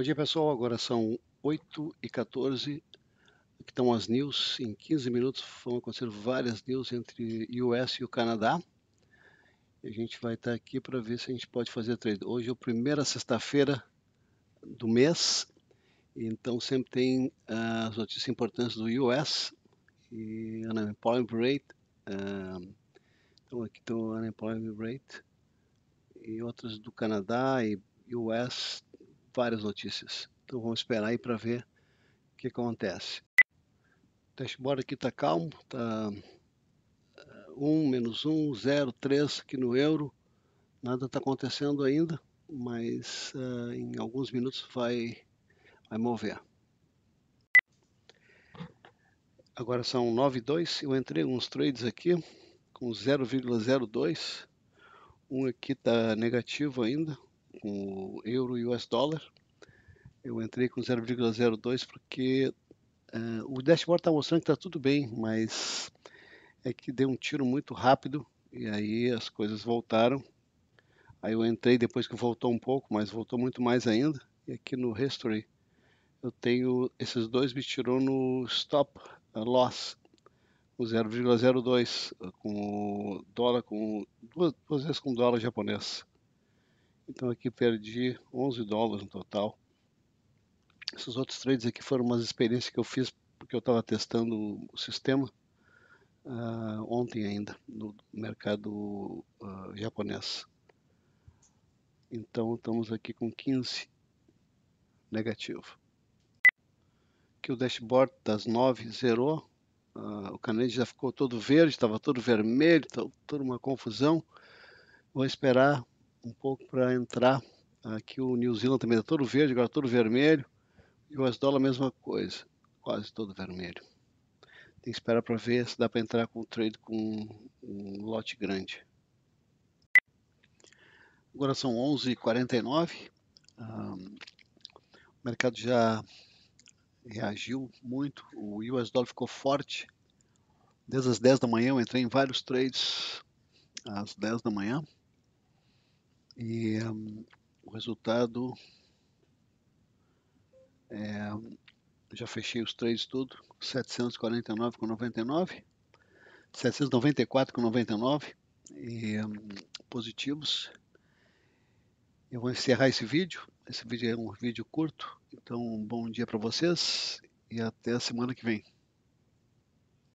Bom dia, pessoal. Agora são 8 e 14 Aqui estão as news. Em 15 minutos vão acontecer várias news entre US e o Canadá. E a gente vai estar aqui para ver se a gente pode fazer trade. Hoje é a primeira sexta-feira do mês. Então sempre tem ah, as notícias importantes do US e unemployment rate. Ah, então aqui estão o unemployment rate e outras do Canadá e US várias notícias. Então vamos esperar aí para ver o que acontece. O tá, dashboard aqui está calmo, está 1, ah, menos 1, 0, 3 aqui no euro. Nada está acontecendo ainda, mas uh, em alguns minutos vai, vai mover. Agora são 9 e 2, Eu entrei uns trades aqui com 0,02. Um aqui está negativo ainda, com euro e US dólar. Eu entrei com 0,02 porque uh, o dashboard está mostrando que está tudo bem, mas é que deu um tiro muito rápido e aí as coisas voltaram. Aí eu entrei depois que voltou um pouco, mas voltou muito mais ainda. E aqui no History eu tenho esses dois me tirou no stop uh, loss ah, o 0,02 com dólar com duas, duas vezes com dólar japonês. Então aqui perdi 11 dólares no total. Esses outros trades aqui foram umas experiências que eu fiz porque eu estava testando o sistema uh, ontem ainda no mercado uh, japonês. Então estamos aqui com 15 negativo. Que o dashboard das 9 zerou. Uh, o canete já ficou todo verde, estava todo vermelho, tá toda uma confusão. Vou esperar um pouco para entrar. Aqui o New Zealand também é todo verde, agora todo vermelho. E o US dólar a mesma coisa, quase todo vermelho. Tem que esperar para ver se dá para entrar com o trade com um lote grande. Agora são 11h49. Um, o mercado já reagiu muito. O US dólar ficou forte. Desde as 10 da manhã eu entrei em vários trades às 10 da manhã. E um, o resultado é, hum, já fechei os três tudo, 749,99, 794,99 e um, positivos. Eu vou encerrar esse vídeo. Esse vídeo é um vídeo curto, então bom dia para vocês e até a semana que vem.